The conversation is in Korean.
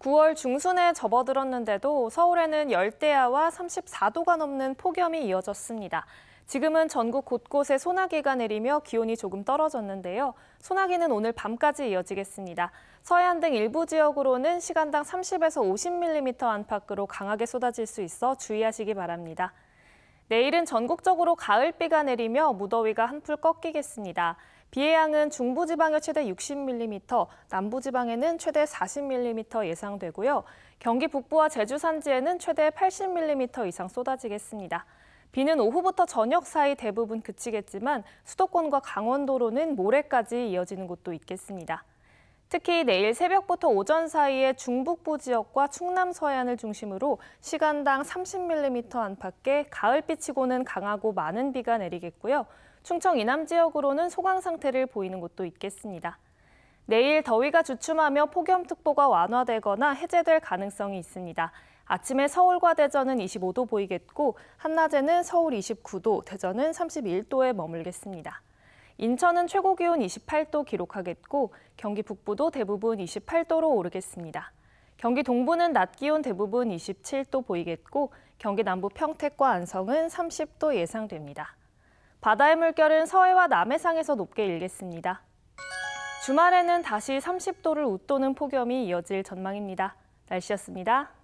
9월 중순에 접어들었는데도 서울에는 열대야와 34도가 넘는 폭염이 이어졌습니다. 지금은 전국 곳곳에 소나기가 내리며 기온이 조금 떨어졌는데요. 소나기는 오늘 밤까지 이어지겠습니다. 서해안 등 일부 지역으로는 시간당 30에서 50mm 안팎으로 강하게 쏟아질 수 있어 주의하시기 바랍니다. 내일은 전국적으로 가을비가 내리며 무더위가 한풀 꺾이겠습니다. 비의 양은 중부지방에 최대 60mm, 남부지방에는 최대 40mm 예상되고요. 경기 북부와 제주 산지에는 최대 80mm 이상 쏟아지겠습니다. 비는 오후부터 저녁 사이 대부분 그치겠지만 수도권과 강원도로는 모레까지 이어지는 곳도 있겠습니다. 특히 내일 새벽부터 오전 사이에 중북부 지역과 충남 서해안을 중심으로 시간당 30mm 안팎의 가을비치고는 강하고 많은 비가 내리겠고요. 충청 이남 지역으로는 소강 상태를 보이는 곳도 있겠습니다. 내일 더위가 주춤하며 폭염특보가 완화되거나 해제될 가능성이 있습니다. 아침에 서울과 대전은 25도 보이겠고 한낮에는 서울 29도, 대전은 31도에 머물겠습니다. 인천은 최고 기온 28도 기록하겠고 경기 북부도 대부분 28도로 오르겠습니다. 경기 동부는 낮 기온 대부분 27도 보이겠고 경기 남부 평택과 안성은 30도 예상됩니다. 바다의 물결은 서해와 남해상에서 높게 일겠습니다. 주말에는 다시 30도를 웃도는 폭염이 이어질 전망입니다. 날씨였습니다.